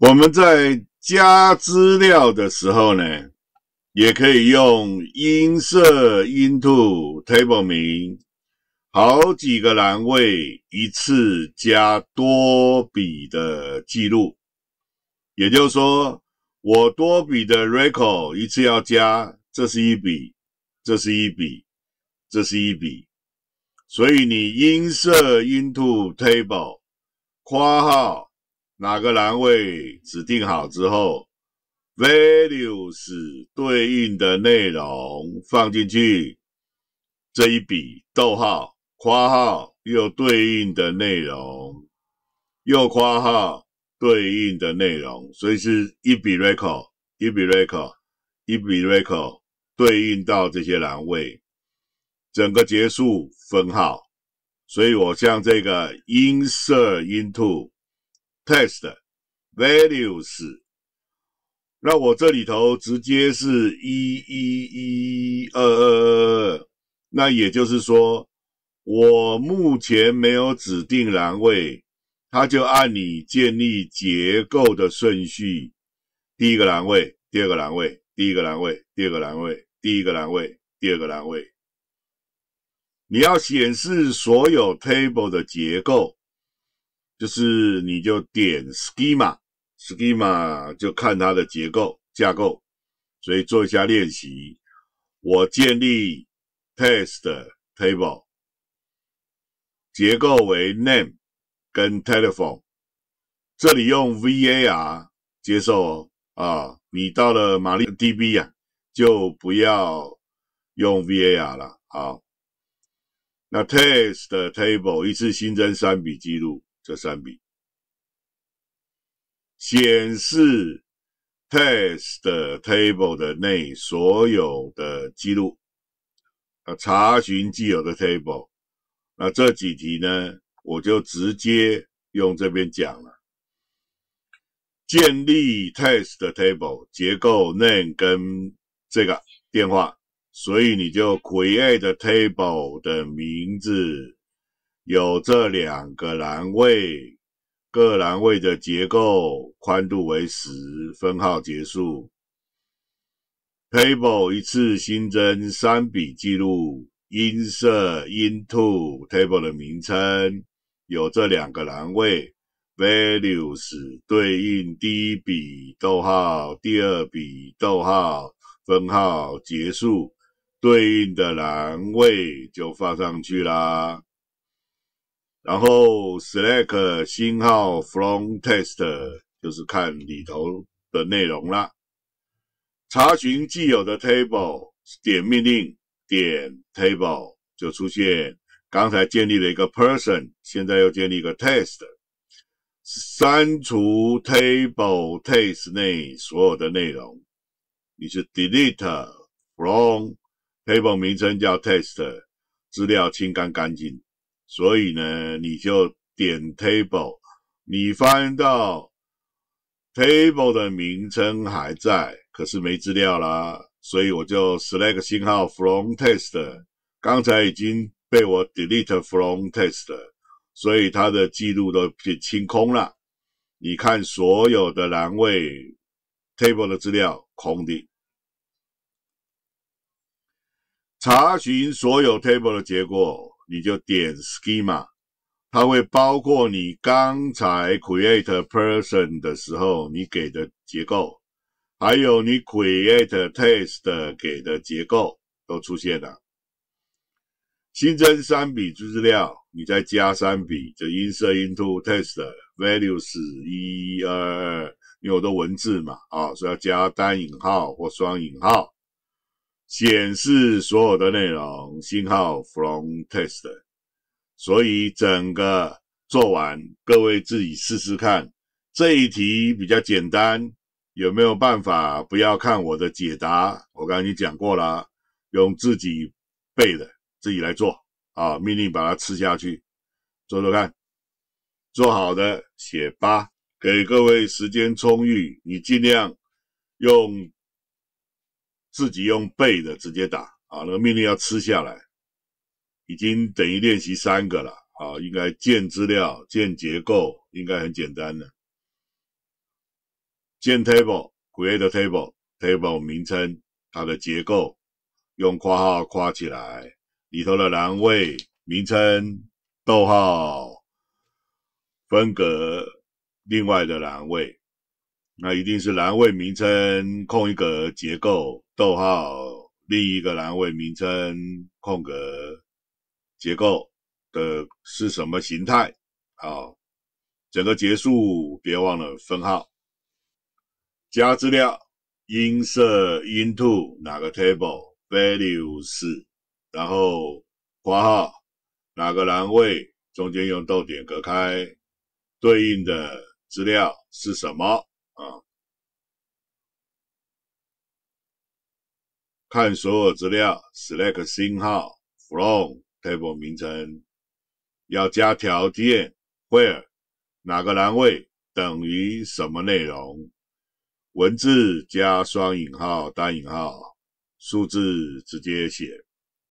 我们在加资料的时候呢，也可以用音色 into table 名，好几个栏位一次加多笔的记录。也就是说，我多笔的 record 一次要加，这是一笔，这是一笔，这是一笔。所以你音色 into table 括号。哪个栏位指定好之后，values 对应的内容放进去，这一笔逗号，括号又对应的内容，又括号对应的内容，所以是一笔 record，一笔 record，一笔 record 对应到这些栏位，整个结束分号，所以我像这个 insert into。Test values，那我这里头直接是一一一二二二二，那也就是说，我目前没有指定栏位，它就按你建立结构的顺序，第一个栏位，第二个栏位，第一个栏位，第二个栏位，第一个栏位，第二个栏位。你要显示所有 table 的结构。就是你就点 schema，schema 就看它的结构架构，所以做一下练习，我建立 test table。结构为 name 跟 telephone，这里用 VAR 接受哦，啊，你到了马力 DB 啊，就不要用 VAR 了，好。那 test table 一次新增三笔记录。这三笔显示 test table 的内所有的记录。啊，查询既有的 table，那这几题呢，我就直接用这边讲了。建立 test table 结构，name 跟这个电话，所以你就 create table 的名字。有这两个栏位，各栏位的结构宽度为十。分号结束。table 一次新增三笔记录，insert into table 的名称有这两个栏位，values 对应第一笔逗号，第二笔逗号，分号结束，对应的栏位就放上去啦。然后 select 星号 from test 就是看里头的内容啦。查询既有的 table 点命令点 table 就出现刚才建立了一个 person，现在又建立一个 test。删除 table test 内所有的内容，你是 delete from table 名称叫 test，资料清干干净。所以呢，你就点 table，你翻到 table 的名称还在，可是没资料啦。所以我就 select 信号 from test，刚才已经被我 delete from test，所以它的记录都被清空了。你看所有的栏位 table 的资料空的。查询所有 table 的结果。你就点 schema，它会包括你刚才 create person 的时候你给的结构，还有你 create test 给的结构都出现了。新增三笔资料，你再加三笔，就 insert into test values 一、二、二，你有的文字嘛，啊，所以要加单引号或双引号。显示所有的内容，信号 from test，所以整个做完，各位自己试试看。这一题比较简单，有没有办法？不要看我的解答，我刚刚已经讲过了，用自己背的，自己来做啊！命令把它吃下去，做做看。做好的写八，给各位时间充裕，你尽量用。自己用背的直接打啊，那个命令要吃下来，已经等于练习三个了啊。应该建资料、建结构，应该很简单的。建 table，create table，table 名称，它的结构用括号括起来，里头的栏位名称，逗号分隔，另外的栏位，那一定是栏位名称空一格结构。逗号，另一个栏位名称，空格，结构的是什么形态？好，整个结束，别忘了分号。加资料，音色 into 哪个 table values，然后括号，哪个栏位，中间用逗点隔开，对应的资料是什么？啊。看所有资料，select 星号 from table 名称，要加条件 where 哪个栏位等于什么内容，文字加双引号、单引号，数字直接写。